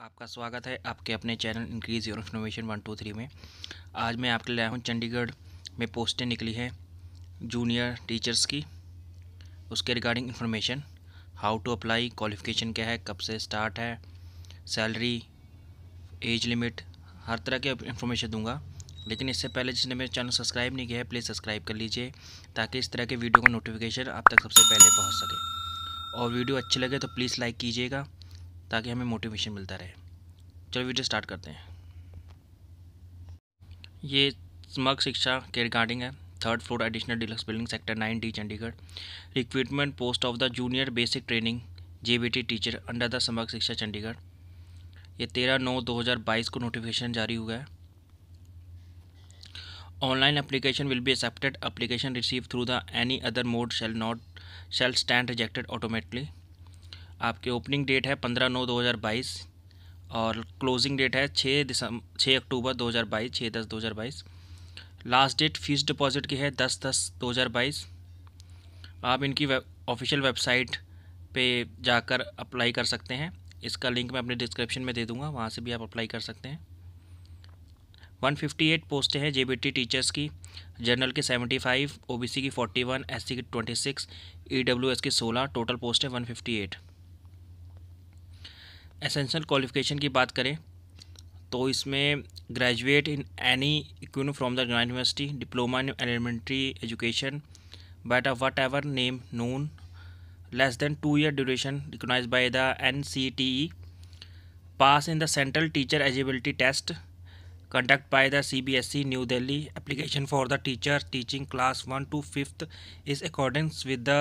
आपका स्वागत है आपके अपने channel increase your information one two three में आज मैं आपके लिए आया हूँ चंडीगढ़ में पोस्टें निकली हैं जूनियर टीचर्स की उसके regarding information how to apply qualification क्या है कब से स्टार्ट है सैलरी एज लिमिट हर तरह के इन्फॉर्मेशन दूंगा लेकिन इससे पहले जिसने मेरे चैनल सब्सक्राइब नहीं किया है प्लीज़ सब्सक्राइब कर लीजिए ताकि इस तरह के वीडियो का नोटिफिकेशन आप तक सबसे पहले पहुँच सके और वीडियो अच्छे लगे तो प्लीज़ लाइक कीजिएगा ताकि हमें मोटिवेशन मिलता रहे चलो वीडियो स्टार्ट करते हैं ये स्मग शिक्षा के रिगार्डिंग है third floor additional deluxe building sector nine D Chandigarh recruitment post of the junior basic training J teacher under the Samagra Shiksha Chandigarh ये तेरह नौ दो हज़ार बाईस को नोटिफिकेशन जारी हुआ है online application will be accepted application receive through the any other mode shall not shall stand rejected automatically आपके ओपनिंग डेट है पंद्रह नौ दो हज़ार बाईस और क्लोजिंग डेट है छः दिसंबर छः अक्टूबर दो हज़ार बाईस छः दस दो हज़ार बाईस लास्ट डेट फीस डिपॉजिट की है दस दस दो हज़ार बाईस आप इनकी वे, ऑफिशियल वेबसाइट पे जाकर अप्लाई कर सकते हैं इसका लिंक मैं अपने डिस्क्रिप्शन में दे दूँगा वहाँ से भी आप अप्लाई कर सकते हैं 158 पोस्टें हैं जेबीटी टीचर्स की जनरल के 75, ओबीसी की 41, एससी की 26, ईडब्ल्यूएस e की 16 टोटल पोस्टें 158 एसेंशियल क्वालिफिकेशन की बात करें तो इसमें graduate in any equivalent from the grand university diploma in elementary education but a whatever name known less than two year duration recognize by the N C T E pass in central teacher eligibility test conduct by the C B S E new Delhi application for the teacher teaching class one two fifth is according with the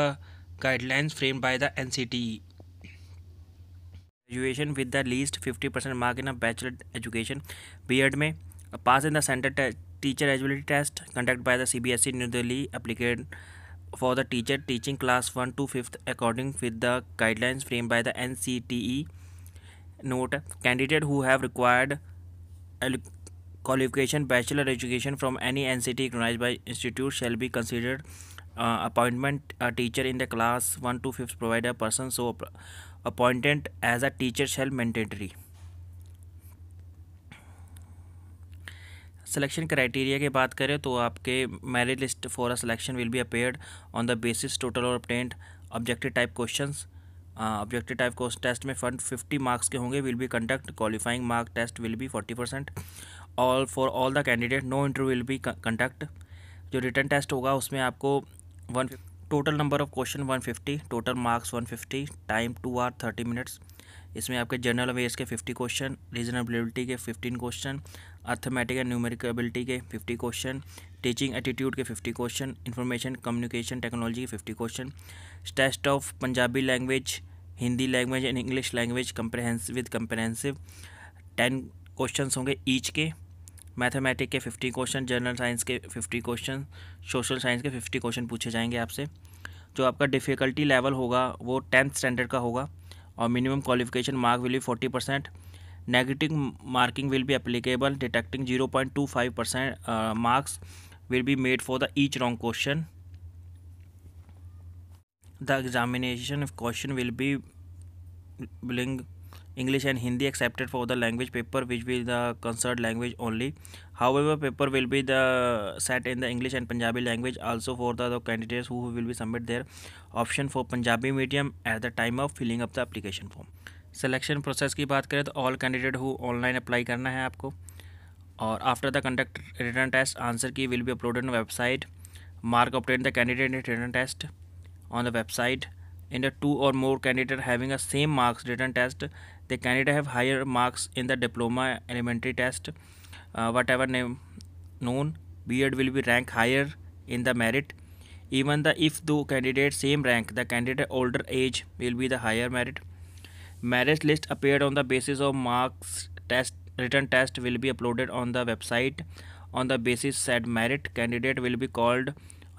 guidelines frame by the N C T E with the least 50% mark in a bachelor education beard may uh, pass in the center teacher eligibility test conducted by the CBSE. new delhi applicant for the teacher teaching class 1 to 5th according with the guidelines framed by the ncte note candidate who have required qualification bachelor education from any nct recognized by institute shall be considered uh, appointment a teacher in the class 1 to 5th a person so appointed as a teacher shall mandatory selection criteria की बात करें तो आपके merit list for a selection will be appeared on the basis total और obtained objective type questions objective type question test में फंड fifty marks के होंगे will be conduct qualifying mark test will be forty percent all for all the candidate no interview will be conduct जो written test होगा उसमें आपको one total number of question 150 total marks 150 time two hour 30 minutes इसमें आपके general अवेयर्स के 50 question reasonability के 15 question arithmetic and numerical ability के 50 question teaching attitude के 50 क्वेश्चन इन्फॉर्मेशन कम्युनिकेशन टेक्नोलॉजी के 50 question test of Punjabi language Hindi language and English language comprehensive with comprehensive ten question होंगे each के mathematic के फिफ्टी क्वेश्चन जनरल साइंस के fifty question social science के fifty question पूछे जाएंगे आपसे जो आपका डिफ़िकल्टी लेवल होगा वो टेंथ स्टैंडर्ड का होगा और minimum qualification mark will be forty percent negative marking will be applicable detecting zero point two five percent marks will be made for the each wrong question the examination question will be bilingual English and Hindi accepted for the language paper which will be the concerned language only. However, paper will be the set in the English and Punjabi language also for the, the candidates who will be submit their option for Punjabi medium at the time of filling up the application form. Selection process की बात करें तो all candidate who online apply करना है आपको और after the conduct written test answer key will be uploaded on website mark obtain the candidate in written test on the website in the two or more candidate having a same marks written test the candidate have higher marks in the diploma elementary test uh, whatever name known beard will be ranked higher in the merit even the if the candidate same rank the candidate older age will be the higher merit Merit list appeared on the basis of marks test written test will be uploaded on the website on the basis said merit candidate will be called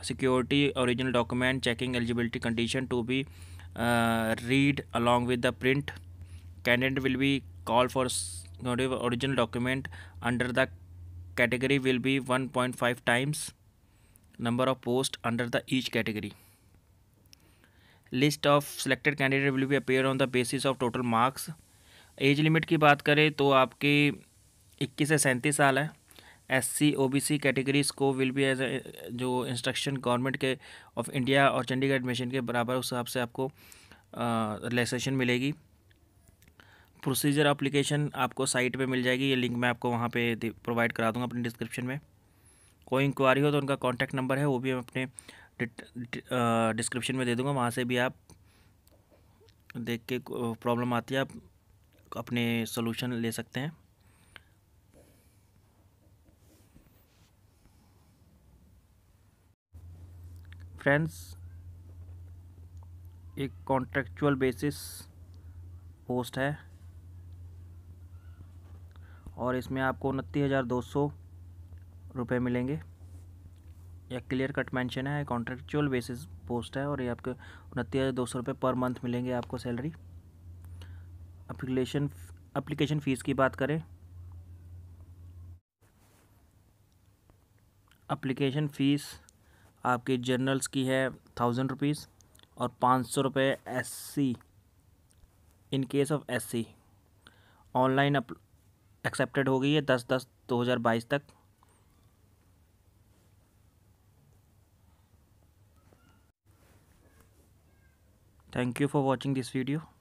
security original document checking eligibility condition to be read along with the print candidate will be call for original document under the category will be one point five times number of post under the each category list of selected candidate will be appear on the basis of total marks age limit की बात करें तो आपकी इक्कीस से सैंतीस साल है एससी ओबीसी कैटेगरीज को विल बी एज जो इंस्ट्रक्शन गवर्नमेंट के ऑफ इंडिया और चंडीगढ़ एडमिशन के बराबर उस हिसाब से आपको रिलैक्सेशन मिलेगी प्रोसीजर अप्लीकेशन आपको साइट पे मिल जाएगी ये लिंक मैं आपको वहाँ पे प्रोवाइड करा दूँगा अपने डिस्क्रिप्शन में कोई इंक्वायरी हो तो उनका कॉन्टैक्ट नंबर है वो भी मैं अपने डिस्क्रिप्शन में दे दूँगा वहाँ से भी आप देख के प्रॉब्लम आती है आप अपने सोल्यूशन ले सकते हैं फ्रेंड्स एक कॉन्ट्रेक्चुअल बेसिस पोस्ट है और इसमें आपको उनतीस हज़ार दो सौ रुपये मिलेंगे यह क्लियर कट मेंशन है कॉन्ट्रेक्चुअल बेसिस पोस्ट है और ये आपके उनतीस हज़ार दो सौ रुपये पर मंथ मिलेंगे आपको सैलरी अप्लीकेशन अप्लीकेशन फ़ीस की बात करें अप्लीकेशन फ़ीस आपके जर्नल्स की है थाउजेंड रुपीज़ और पाँच सौ रुपये S C in case of S C online accepted हो गई है दस दस दो हज़ार बाईस तक thank you for watching this video